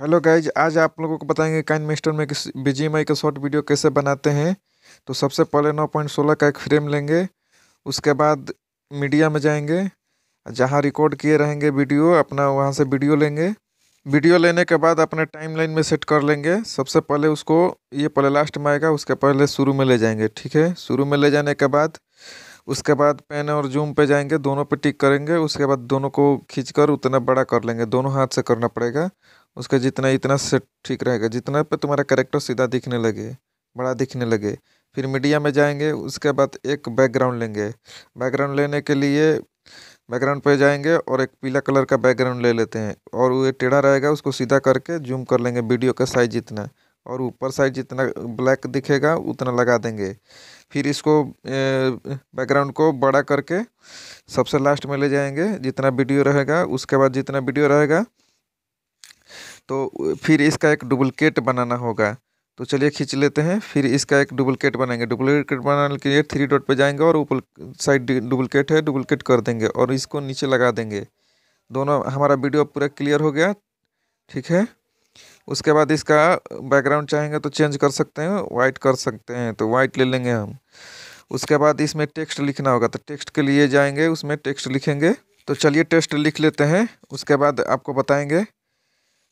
hello guys आज आप लोगों को बताएंगे काइन मिस्टर में किस बी का शॉर्ट वीडियो कैसे बनाते हैं तो सबसे पहले 9.16 का एक फ्रेम लेंगे उसके बाद मीडिया में जाएंगे जहां रिकॉर्ड किए रहेंगे वीडियो अपना वहां से वीडियो लेंगे वीडियो लेने के बाद अपने टाइमलाइन में सेट कर लेंगे सबसे पहले उसको ये पहले लास्ट में आएगा उसके पहले शुरू में ले जाएंगे ठीक है शुरू में ले जाने के बाद उसके बाद पेन और जूम पे जाएंगे दोनों पे टिक करेंगे उसके बाद दोनों को खींचकर उतना बड़ा कर लेंगे दोनों हाथ से करना पड़ेगा उसका जितना इतना से ठीक रहेगा जितना पे तुम्हारा करेक्टर सीधा दिखने लगे बड़ा दिखने लगे फिर मीडिया में जाएंगे उसके बाद एक बैकग्राउंड लेंगे बैकग्राउंड लेने के लिए बैकग्राउंड पे जाएंगे और एक पीला कलर का बैकग्राउंड ले लेते हैं और वो टेढ़ा रहेगा उसको सीधा करके जूम कर लेंगे वीडियो का साइज जितना और ऊपर साइड जितना ब्लैक दिखेगा उतना लगा देंगे फिर इसको बैकग्राउंड को बड़ा करके सबसे लास्ट में ले जाएंगे जितना वीडियो रहेगा उसके बाद जितना वीडियो रहेगा तो फिर इसका एक डुप्लिकेट बनाना होगा तो चलिए खींच लेते हैं फिर इसका एक डुप्लिकेट बनाएंगे डुप्लिकेट बनाने के लिए थ्री डॉट पे जाएंगे और ऊपर साइड डुप्लिकेट है डुप्लिकेट कर देंगे और इसको नीचे लगा देंगे दोनों हमारा वीडियो पूरा क्लियर हो गया ठीक है उसके बाद इसका बैकग्राउंड चाहेंगे तो चेंज कर सकते हैं वाइट कर सकते हैं तो वाइट ले लेंगे हम उसके बाद इसमें टेक्स्ट लिखना होगा तो टेक्स्ट के लिए जाएंगे उसमें टेक्स्ट लिखेंगे तो चलिए टेक्स्ट लिख लेते हैं उसके बाद आपको बताएंगे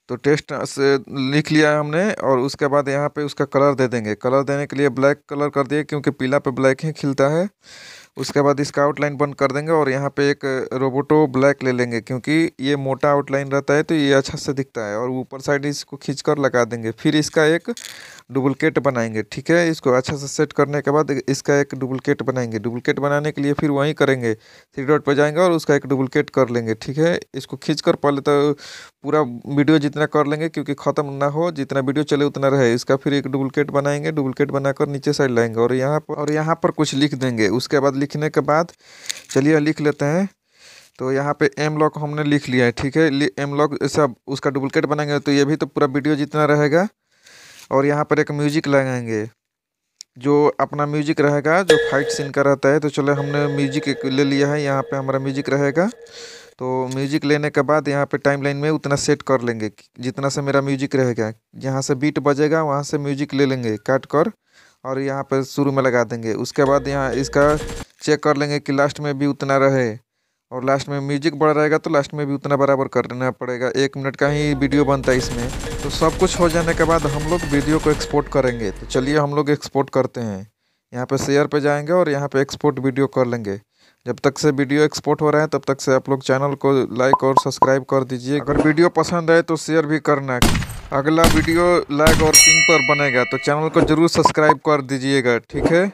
तो टेस्ट से लिख लिया है हमने और उसके बाद यहाँ पे उसका कलर दे देंगे कलर देने के लिए ब्लैक कलर कर दिए क्योंकि पीला पे ब्लैक ही खिलता है उसके बाद इसका आउटलाइन बंद कर देंगे और यहाँ पे एक रोबोटो ब्लैक ले लेंगे क्योंकि ये मोटा आउटलाइन रहता है तो ये अच्छा से दिखता है और ऊपर साइड इसको खींच कर लगा देंगे फिर इसका एक डुप्लिकेट बनाएंगे ठीक है इसको अच्छा से सेट करने के बाद इसका एक डुप्लिकेट बनाएंगे डुप्लिकेट बनाने के लिए फिर वहीं करेंगे थ्री डॉट पर जाएंगे और उसका एक डुप्लिकेट कर लेंगे ठीक है इसको खींच कर पहले तो पूरा वीडियो जितना कर लेंगे क्योंकि ख़त्म ना हो जितना वीडियो चले उतना रहे इसका फिर एक डुप्लिकेट बनाएंगे डुप्लिकेट बनाकर नीचे साइड लाएंगे और यहाँ पर और यहाँ पर कुछ लिख देंगे उसके बाद लिखने के बाद चलिए लिख लेते हैं तो यहाँ पे एम लॉक हमने लिख लिया है ठीक है एम लॉक सब उसका डुप्लिकेट बनाएंगे तो ये भी तो पूरा वीडियो जितना रहेगा और यहाँ पर एक म्यूजिक लगाएंगे जो अपना म्यूजिक रहेगा जो फाइट सीन का रहता है तो चलो हमने म्यूजिक ले लिया है यहाँ पे हमारा म्यूजिक रहेगा तो म्यूजिक लेने के बाद यहाँ पे टाइमलाइन में उतना सेट कर लेंगे जितना से मेरा म्यूजिक रहेगा जहाँ से बीट बजेगा वहाँ से म्यूजिक ले लेंगे काट कर और यहाँ पर शुरू में लगा देंगे उसके बाद यहाँ इसका चेक कर लेंगे कि लास्ट में भी उतना रहे और लास्ट में म्यूजिक बढ़ रहेगा तो लास्ट में भी उतना बराबर कर पड़ेगा एक मिनट का ही वीडियो बनता है इसमें तो सब कुछ हो जाने के बाद हम लोग वीडियो को एक्सपोर्ट करेंगे तो चलिए हम लोग एक्सपोर्ट करते हैं यहाँ पे शेयर पे जाएंगे और यहाँ पे एक्सपोर्ट वीडियो कर लेंगे जब तक से वीडियो एक्सपोर्ट हो रहा है तब तक से आप लोग चैनल को लाइक और सब्सक्राइब कर दीजिए अगर वीडियो पसंद आए तो शेयर भी करना अगला वीडियो लाइक और पिंक पर बनेगा तो चैनल को जरूर सब्सक्राइब कर दीजिएगा ठीक है